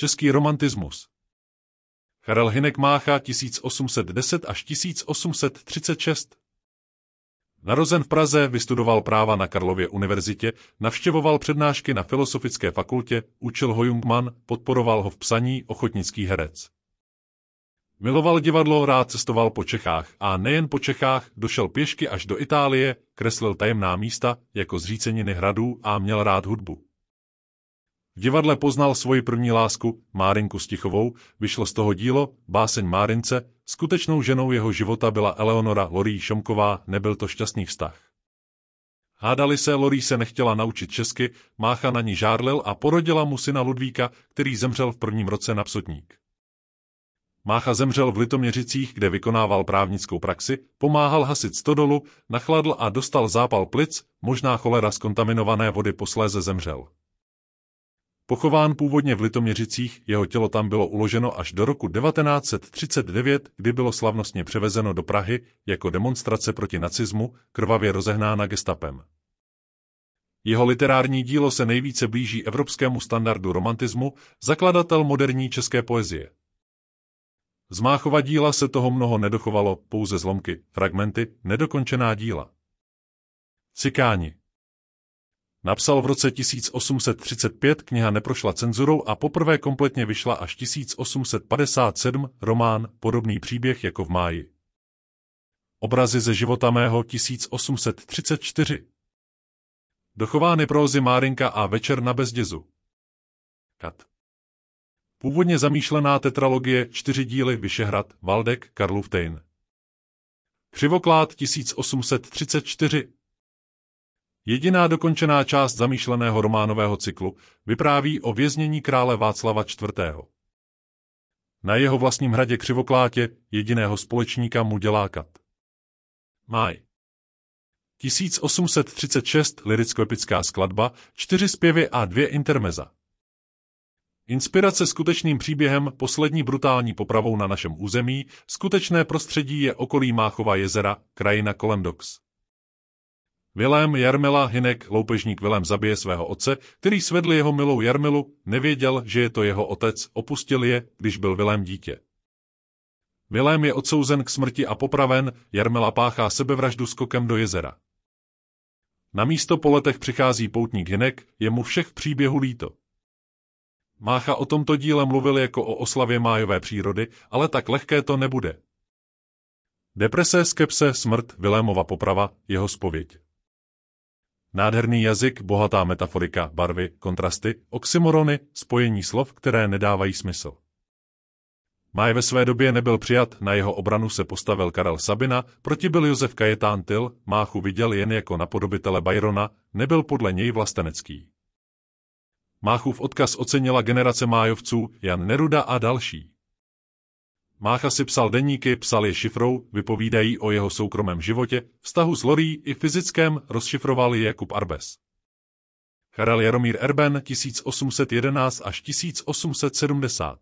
Český romantismus Karel Hinek Mácha 1810 až 1836 Narozen v Praze, vystudoval práva na Karlově univerzitě, navštěvoval přednášky na Filosofické fakultě, učil ho Jungmann, podporoval ho v psaní ochotnický herec. Miloval divadlo, rád cestoval po Čechách a nejen po Čechách, došel pěšky až do Itálie, kreslil tajemná místa jako zříceniny hradů a měl rád hudbu. V divadle poznal svoji první lásku, Márinku Stichovou, vyšlo z toho dílo, báseň Márince, skutečnou ženou jeho života byla Eleonora Lorí Šomková, nebyl to šťastný vztah. Hádali se, Lorí se nechtěla naučit česky, Mácha na ní žárlil a porodila mu syna Ludvíka, který zemřel v prvním roce na psotník. Mácha zemřel v Litoměřicích, kde vykonával právnickou praxi, pomáhal hasit stodolu, nachladl a dostal zápal plic, možná cholera z kontaminované vody posléze zemřel. Pochován původně v Litoměřicích, jeho tělo tam bylo uloženo až do roku 1939, kdy bylo slavnostně převezeno do Prahy jako demonstrace proti nacismu, krvavě rozehnána gestapem. Jeho literární dílo se nejvíce blíží evropskému standardu romantismu, zakladatel moderní české poezie. Z Máchova díla se toho mnoho nedochovalo, pouze zlomky, fragmenty, nedokončená díla. Cikáni Napsal v roce 1835, kniha neprošla cenzurou a poprvé kompletně vyšla až 1857 román, podobný příběh jako v máji. Obrazy ze života mého 1834 Dochovány prózy Márinka a Večer na bezdězu. Kat. Původně zamýšlená tetralogie čtyři díly Vyšehrad, Valdek, Karlův Tejn. Křivoklád 1834 Jediná dokončená část zamýšleného románového cyklu vypráví o věznění krále Václava IV. Na jeho vlastním hradě Křivoklátě jediného společníka mu dělá kat. Máj. 1836 liricko-epická skladba, čtyři zpěvy a dvě intermeza. Inspirace skutečným příběhem poslední brutální popravou na našem území, skutečné prostředí je okolí Máchova jezera, krajina kolem Vilém Jarmila Hinek, loupežník Vilém zabije svého otce, který svedl jeho milou Jarmilu, nevěděl, že je to jeho otec, opustil je, když byl Vilém dítě. Vilém je odsouzen k smrti a popraven, Jarmila páchá sebevraždu skokem do jezera. Na místo po letech přichází poutník Hinek, je mu všech příběhů líto. Mácha o tomto díle mluvil jako o oslavě májové přírody, ale tak lehké to nebude. Deprese, skepse, smrt, Vilémova poprava, jeho spověď. Nádherný jazyk, bohatá metaforika, barvy, kontrasty, oxymorony, spojení slov, které nedávají smysl. Maj ve své době nebyl přijat, na jeho obranu se postavil Karel Sabina, proti byl Josef Kajetán Tyl, Máchu viděl jen jako napodobitele Byrona, nebyl podle něj vlastenecký. Máchův odkaz ocenila generace májovců Jan Neruda a další. Mácha si psal denníky, psal je šifrou, vypovídají o jeho soukromém životě, vztahu s Lorí i fyzickém, rozšifroval je Jakub Arbes. Karel Jaromír Erben 1811 až 1870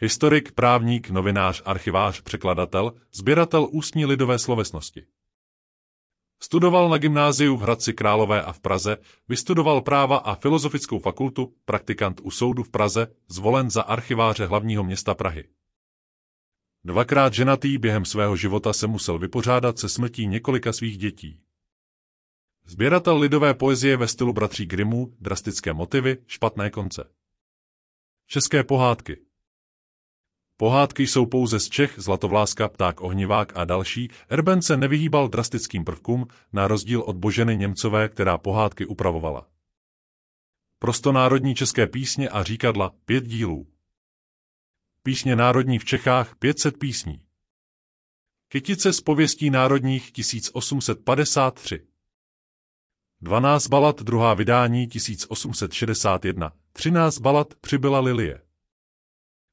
Historik, právník, novinář, archivář, překladatel, sběratel ústní lidové slovesnosti. Studoval na gymnáziu v Hradci Králové a v Praze, vystudoval práva a filozofickou fakultu, praktikant u soudu v Praze, zvolen za archiváře hlavního města Prahy. Dvakrát ženatý během svého života se musel vypořádat se smrtí několika svých dětí. Zběratel lidové poezie ve stylu bratří Grimmů, drastické motivy, špatné konce. České pohádky Pohádky jsou pouze z Čech, Zlatovláska, Pták ohnivák a další. Erben se nevyhýbal drastickým prvkům, na rozdíl od Boženy Němcové, která pohádky upravovala. Prostonárodní české písně a říkadla, pět dílů písně národní v Čechách 500 písní. Kytice z pověstí národních 1853. 12 balad druhá vydání 1861, 13 balad přibyla Lilie.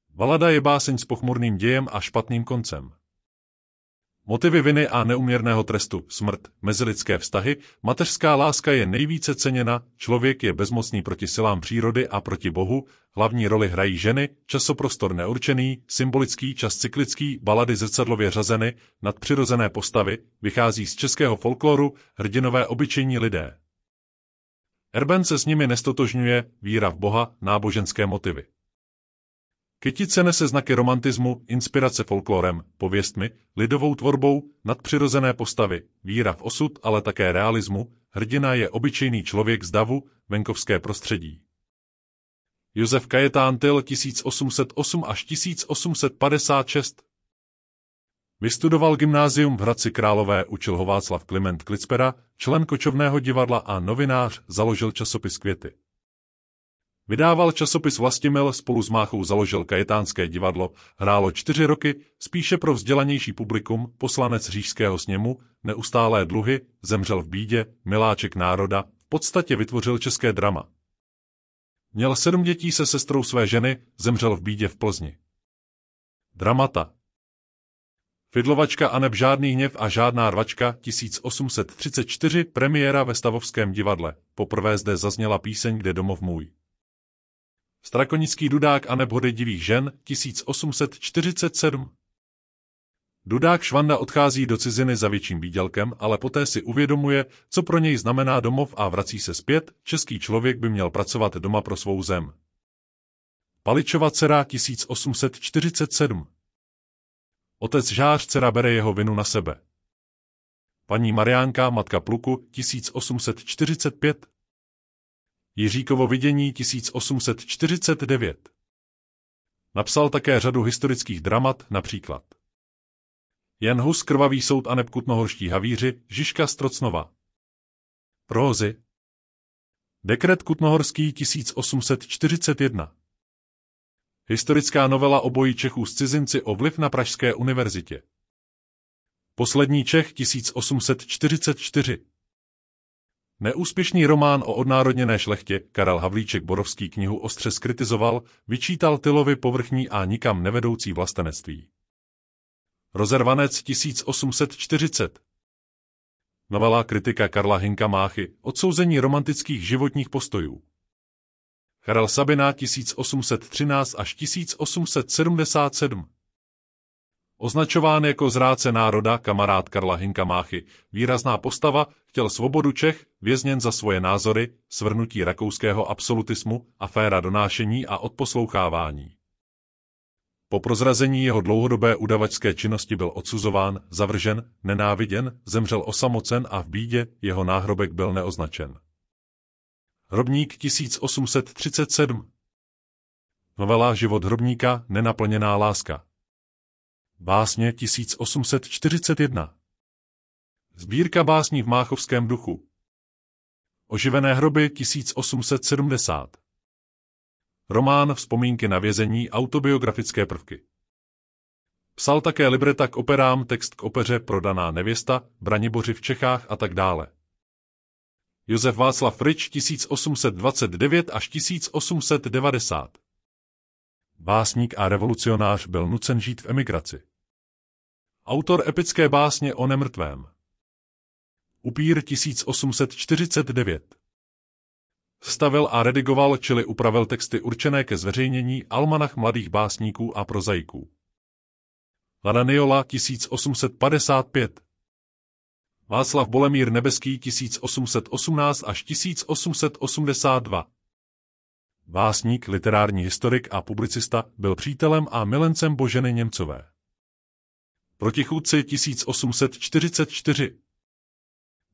Balada je báseň s pochmurným dějem a špatným koncem. Motivy viny a neuměrného trestu, smrt, mezilidské vztahy, mateřská láska je nejvíce ceněna, člověk je bezmocný proti silám přírody a proti Bohu, hlavní roli hrají ženy, časoprostor neurčený, symbolický čas cyklický, balady zrcadlově řazeny, nadpřirozené postavy, vychází z českého folkloru, hrdinové obyčejní lidé. Erben se s nimi nestotožňuje, víra v Boha, náboženské motivy. Kytice nese znaky romantismu, inspirace folklorem, pověstmi, lidovou tvorbou, nadpřirozené postavy, víra v osud, ale také realismu, hrdina je obyčejný člověk z davu, venkovské prostředí. Josef Kajetán Tyl 1808 až 1856 Vystudoval gymnázium v Hradci Králové, učil ho Václav Kliment Klicpera, člen kočovného divadla a novinář, založil časopis Květy. Vydával časopis Vlastimil, spolu s Máchou založil Kajetánské divadlo, hrálo čtyři roky, spíše pro vzdělanější publikum, poslanec řížského sněmu, neustálé dluhy, zemřel v bídě, miláček národa, v podstatě vytvořil české drama. Měl sedm dětí se sestrou své ženy, zemřel v bídě v Plzni. Dramata Fidlovačka a neb žádný hněv a žádná rvačka 1834 premiéra ve Stavovském divadle. Poprvé zde zazněla píseň Kde domov můj. Strakonický dudák a nebhody divých žen 1847 Dudák Švanda odchází do ciziny za větším výdělkem, ale poté si uvědomuje, co pro něj znamená domov a vrací se zpět, český člověk by měl pracovat doma pro svou zem. Paličova dcera 1847 Otec Žář dcera bere jeho vinu na sebe. Paní Mariánka, matka pluku 1845 Jiříkovo vidění 1849. Napsal také řadu historických dramat, například Jan Hus Krvavý soud a nepkutnohorští havíři, Žižka Strocnova. Prózy Dekret Kutnohorský 1841 Historická novela o boji Čechů s cizinci o vliv na Pražské univerzitě. Poslední Čech 1844 Neúspěšný román o odnárodněné šlechtě Karel Havlíček Borovský knihu ostře skritizoval, vyčítal Tylovi povrchní a nikam nevedoucí vlastenectví. Rozervanec 1840 Novelá kritika Karla Hinka Máchy Odsouzení romantických životních postojů Karel Sabina 1813 až 1877 Označován jako zráce národa kamarád Karla Hinka Máchy, výrazná postava, chtěl svobodu Čech, vězněn za svoje názory, svrnutí rakouského absolutismu, aféra donášení a odposlouchávání. Po prozrazení jeho dlouhodobé udavačské činnosti byl odsuzován, zavržen, nenáviděn, zemřel osamocen a v bídě jeho náhrobek byl neoznačen. Hrobník 1837 Novela Život hrobníka, nenaplněná láska Básně 1841 Sbírka básní v máchovském duchu Oživené hroby 1870 Román Vzpomínky na vězení autobiografické prvky Psal také libreta k operám, text k opeře Prodaná nevěsta, Braniboři v Čechách a tak dále. Josef Václav Frič 1829 až 1890 Básník a revolucionář byl nucen žít v emigraci. Autor epické básně o nemrtvém. Upír 1849 Stavil a redigoval, čili upravil texty určené ke zveřejnění Almanach mladých básníků a prozaiků. Lananiola 1855 Václav Bolemír Nebeský 1818 až 1882 Vásník, literární historik a publicista byl přítelem a milencem Boženy Němcové. Protichůdci 1844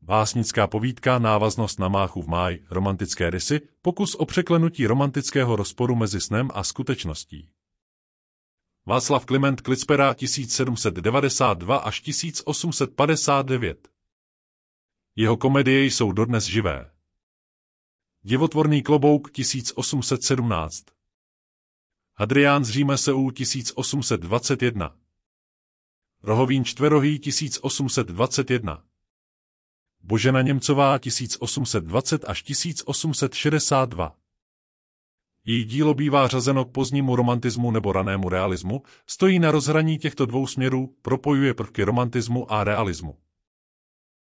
Vásnická povídka Návaznost na máchu v máj, romantické rysy, pokus o překlenutí romantického rozporu mezi snem a skutečností. Václav Kliment Klicpera 1792 až 1859 Jeho komedie jsou dodnes živé. Divotvorný klobouk 1817 Hadrián z Říma u 1821 Rohovín čtverohý 1821 Božena Němcová 1820 až 1862 Její dílo bývá řazeno k pozdnímu romantismu nebo ranému realismu, stojí na rozhraní těchto dvou směrů, propojuje prvky romantismu a realismu.